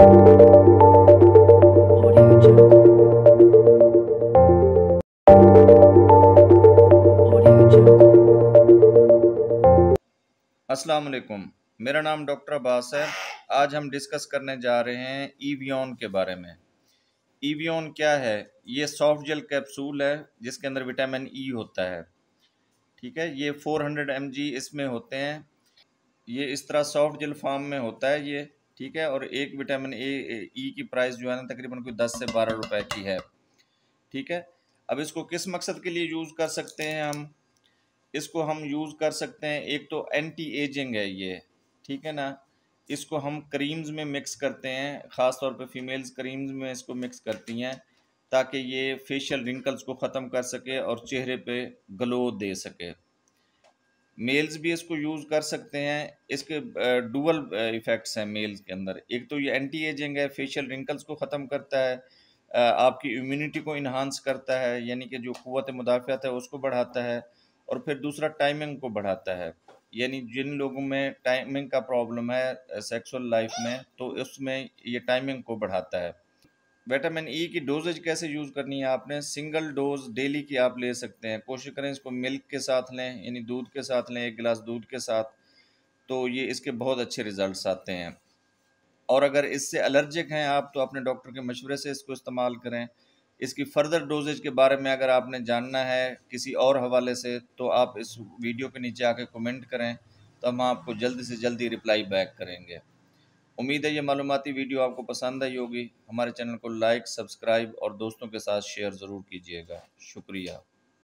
असलकुम मेरा नाम डॉक्टर अब्बास है आज हम डिस्कस करने जा रहे हैं ईवियन के बारे में ईवियन क्या है ये सॉफ्ट जेल कैप्सूल है जिसके अंदर विटामिन ई e होता है ठीक है ये 400 हंड्रेड इसमें होते हैं ये इस तरह सॉफ्ट जेल फॉर्म में होता है ये ठीक है और एक विटामिन ए ई e की प्राइस जो है ना तकरीबन कोई दस से बारह रुपए की है ठीक है अब इसको किस मकसद के लिए यूज़ कर सकते हैं हम इसको हम यूज़ कर सकते हैं एक तो एंटी एजिंग है ये ठीक है ना इसको हम क्रीम्स में मिक्स करते हैं ख़ास तौर पे फीमेल्स क्रीम्स में इसको मिक्स करती हैं ताकि ये फेशियल रिंकल्स को ख़त्म कर सके और चेहरे पे ग्लो दे सके मेल्स भी इसको यूज़ कर सकते हैं इसके डुअल इफ़ेक्ट्स हैं मेल्स के अंदर एक तो ये एंटी एजिंग है फेशियल रिंकल्स को ख़त्म करता है आपकी इम्यूनिटी को इन्हांस करता है यानी कि जो क़वत मुदाफ़त है उसको बढ़ाता है और फिर दूसरा टाइमिंग को बढ़ाता है यानी जिन लोगों में टाइमिंग का प्रॉब्लम है सेक्सुअल लाइफ में तो उसमें ये टाइमिंग को बढ़ाता है विटामिन ई e की डोजेज कैसे यूज़ करनी है आपने सिंगल डोज डेली की आप ले सकते हैं कोशिश करें इसको मिल्क के साथ लें यानी दूध के साथ लें एक गिलास दूध के साथ तो ये इसके बहुत अच्छे रिजल्ट्स आते हैं और अगर इससे एलर्जिक हैं आप तो अपने डॉक्टर के मशवरे से इसको इस्तेमाल करें इसकी फ़र्दर डोजेज के बारे में अगर आपने जानना है किसी और हवाले से तो आप इस वीडियो के नीचे आके कमेंट करें तो हम आपको जल्दी से जल्दी रिप्लाई बैक करेंगे उम्मीद है ये मालूमती वीडियो आपको पसंद आई होगी हमारे चैनल को लाइक सब्सक्राइब और दोस्तों के साथ शेयर ज़रूर कीजिएगा शुक्रिया